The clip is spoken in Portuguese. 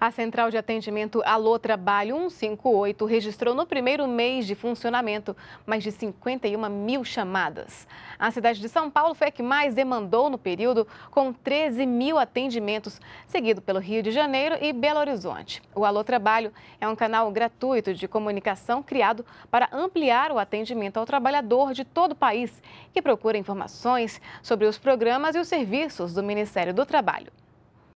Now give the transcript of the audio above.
A central de atendimento Alô Trabalho 158 registrou no primeiro mês de funcionamento mais de 51 mil chamadas. A cidade de São Paulo foi a que mais demandou no período, com 13 mil atendimentos, seguido pelo Rio de Janeiro e Belo Horizonte. O Alô Trabalho é um canal gratuito de comunicação criado para ampliar o atendimento ao trabalhador de todo o país que procura informações sobre os programas e os serviços do Ministério do Trabalho.